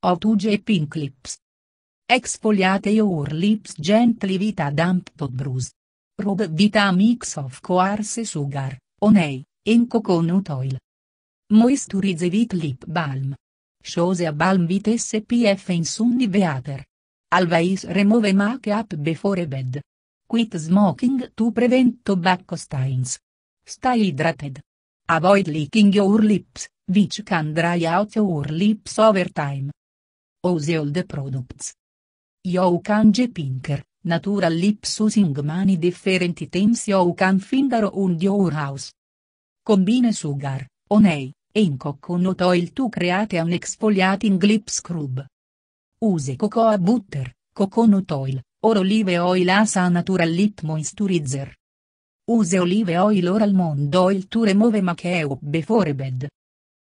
How to J-Pin Clips. Exfoliate your lips gently vita damp pot bruise. Rub vita mix of coarse sugar, honey, in coconut oil. Moisturize with lip balm. Shose a balm with SPF in sunny weather. Always remove up before bed. Quit smoking to prevent tobacco stains. Stay hydrated. Avoid licking your lips, which can dry out your lips over time all the Products. You can pinker, natural lips using many different items you can finger on your house. Combine sugar, honey, and coconut oil to create an exfoliating lip scrub. Use cocoa butter, coconut oil, or olive oil as a natural lip moisturizer. Use olive oil or almond oil to remove makeup before bed.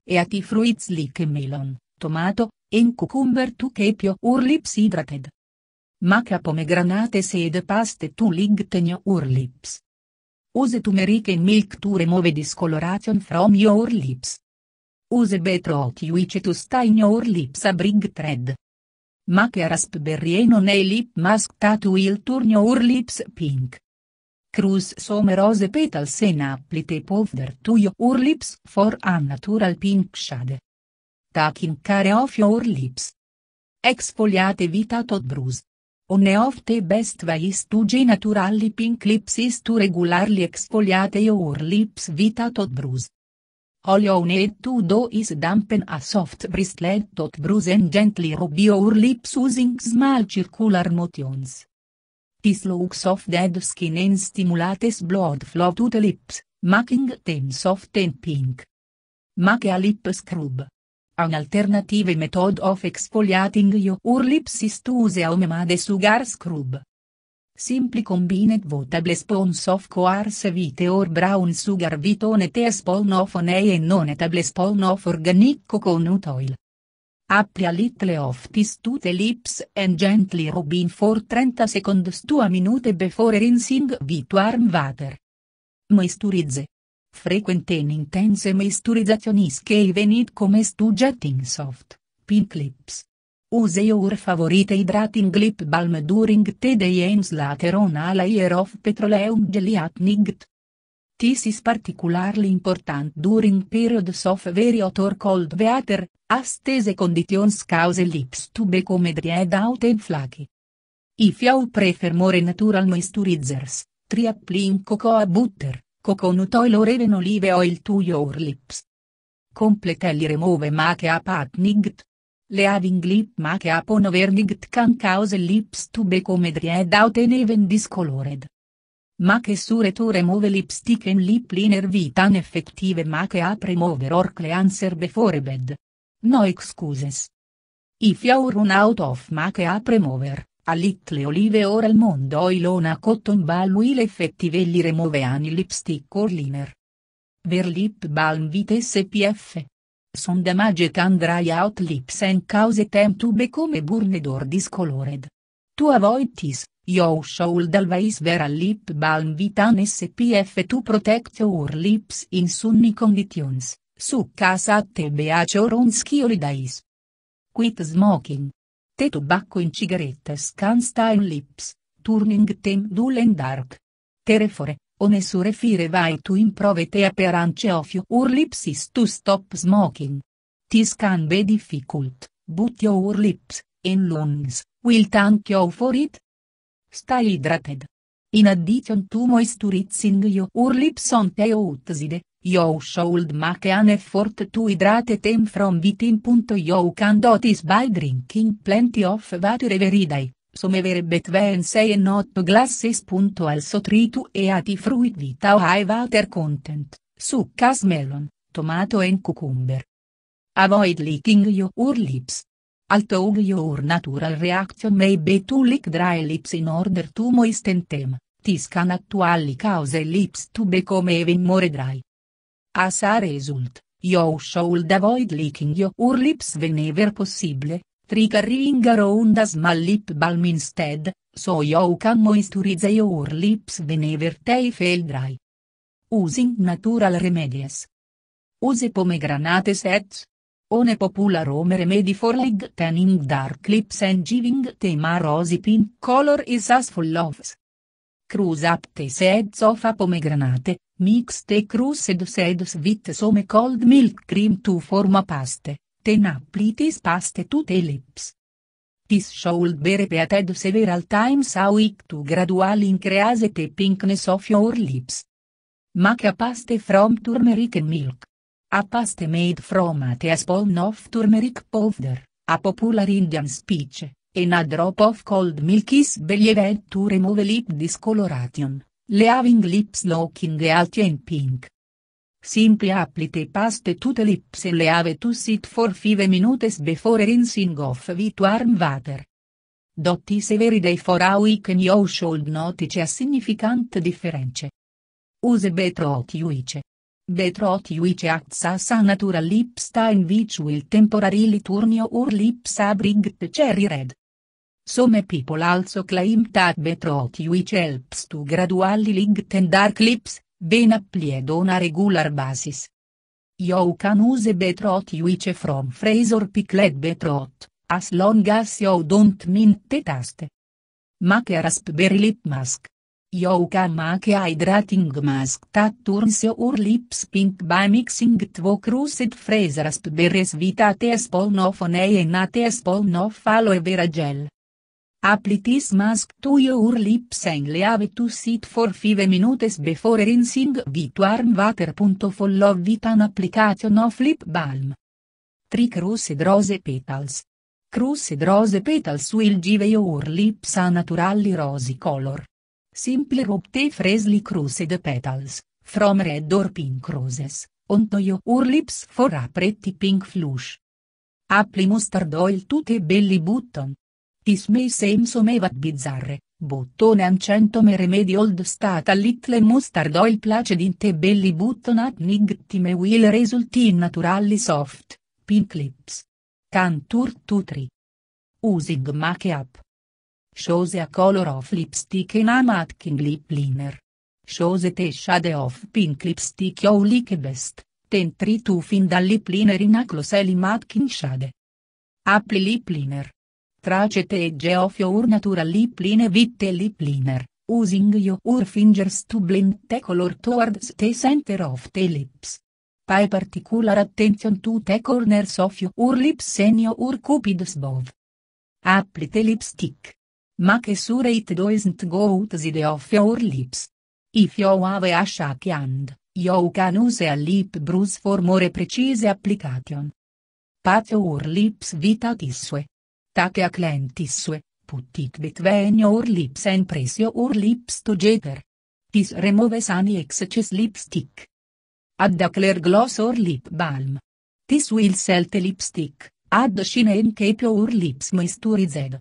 Eat fruits like melon, tomato, in cucumber tu keep your lips hydrated. Maca pomegranate seed paste to ligten your lips. Use turmeric in milk to remove discoloration from your lips. Use beetroot which to stain your lips a brig thread. Maca raspberry on a lip mask that will turn your lips pink. Cruz somerose petals and apply powder to your lips for a natural pink shade. Taking care of your lips. Exfoliate vita tot bruise. One of the best ways to ge naturally pink lips is to regularly exfoliate your lips vita tot bruise. All you need to do is dampen a soft bristlet tot bruise and gently rub your lips using small circular motions. This looks of dead skin and stimulates blood flow to the lips, making them soft and pink. Make a lip scrub. An alternative method of exfoliating your lips is to use a homemade sugar scrub. Simply combine potable spoons of coarse vite or brown sugar wheat on a teaspoon of honey and on a tablespoon of organic coconut oil. Apply a little of this to the lips and gently rub in for 30 seconds to a minute before rinsing with warm water. Moisturize frequenten intense mesturizzazioni che i venit come stugetting soft, pink lips. Use your favorite hydrating lip balm during the day and later on a layer of petroleum jelly at night. This is particularly important during periods of very hot or cold weather, as these conditions cause lips to become dried out and flaky. If you prefer more natural moisturizers, try applying cocoa butter, Coconut Coconutoi loreven olive oil to your lips. Completely remove make-up at Le having lip make-up on overnight can cause lips to become dried out and even discolored. Make sure to remove lipstick and lip liner with an effective make-up remover or cleanser before bed. No excuses. If you run out of make-up remover, All'Itle olive ora al mondo Ilona Cotton Balwil effettive gli removeani lipstick or liner. Ver lip balm vit spf. Sondamage can dry out lips and cause tem to become burned or discolored. To avoid this, you should always wear a lip balm vit an SPF to protect your lips in sunny conditions, su as at beach or on schioli Quit smoking. Te tobacco in cigarettes can stay lips, turning them dull and dark. Terefore, onesure fire vai to improve te appearance of your lips is to stop smoking. This can be difficult, but your lips, and lungs, will thank you for it. Stay hydrated. In addition to moisturizing your lips on the outside, You should make an effort to hydrate them from within. You can do this by drinking plenty of water every day, some every between say and not glasses. Also try to eat fruit with a high water content, such as melon, tomato and cucumber. Avoid licking your lips. Although your natural reaction may be to lick dry lips in order to moisten them, this can actually cause lips to become even more dry. As a result, you should avoid licking your lips whenever possible, triggering around a small lip balm instead, so you can moisturize your lips whenever they feel dry. Using natural remedies. Use pomegranate sets. One popular home remedy for leg tanning dark lips and giving them a rosy pink color is as follows. Cruise up the sets of a pomegranate, Mixte crushed sides with some cold milk cream to forma paste, ten applitis paste tutte lips. This should be repeated several times a week to gradually increase the pinkness of your lips. Make a paste from turmeric and milk. A paste made from a teaspoon of turmeric powder, a popular Indian speech, and a drop of cold milk is believed to remove lip discoloration. Le having lips looking at in pink. Simply apply the paste to the lips and leave to sit for 5 minutes before rinsing off with warm water. Dotti severi dei for a week and you should notice a significant difference. Use betrot uice. Betrot uice acts as a natural lip stain which will temporarily turn your lips a bright cherry red. Some people also claim that better which helps to gradually lengthen dark lips, when applied on a regular basis. You can use betrot which from Fraser pickled betrot, as long as you don't mint the taste. Make a raspberry lip mask. You can make a hydrating mask that turns your lips pink by mixing two crushed fresh raspberries with a teaspoon of honey and a teaspoon of aloe vera gel this mask to your lips and leave to sit for 5 minutes before rinsing with warm water. Follow with an application of lip balm. 3 crushed rose petals. Crushed rose petals will give your lips a naturally rosy color. Simply rub the freshly crushed petals, from red or pink roses, onto your lips for a pretty pink flush. Apply mustard oil to the belly button me me Semsomevat bizzarre, bottone an me remedi old stata little mustard oil placed in te belli button at nigtime will result in naturally soft, pink lips. Cantur tutri. Using makeup. Shose a color of lipstick in a matching lip liner. Shose te shade of pink lipstick you oh, like best, ten three to fin dal lip liner in a closely matching shade. Apply lip liner. Tracete e geofio ur natural lip line with a using your fingers to blend the color towards the center of the lips. Pay particular attention to the corners of your lips and your cupid's bow. Apply the lipstick. Make sure it doesn't go outside of your lips. If you have a shaky hand, you can use a lip bruise for more precise application. Pat your lips with a tissue tac Tacea puttit putticbit venior lips en presio ur lips to jeter. Tis remove ani excess lipstick. Addacler gloss or lip balm. Tis will sell lipstick, add shine en capio ur lips moisturized.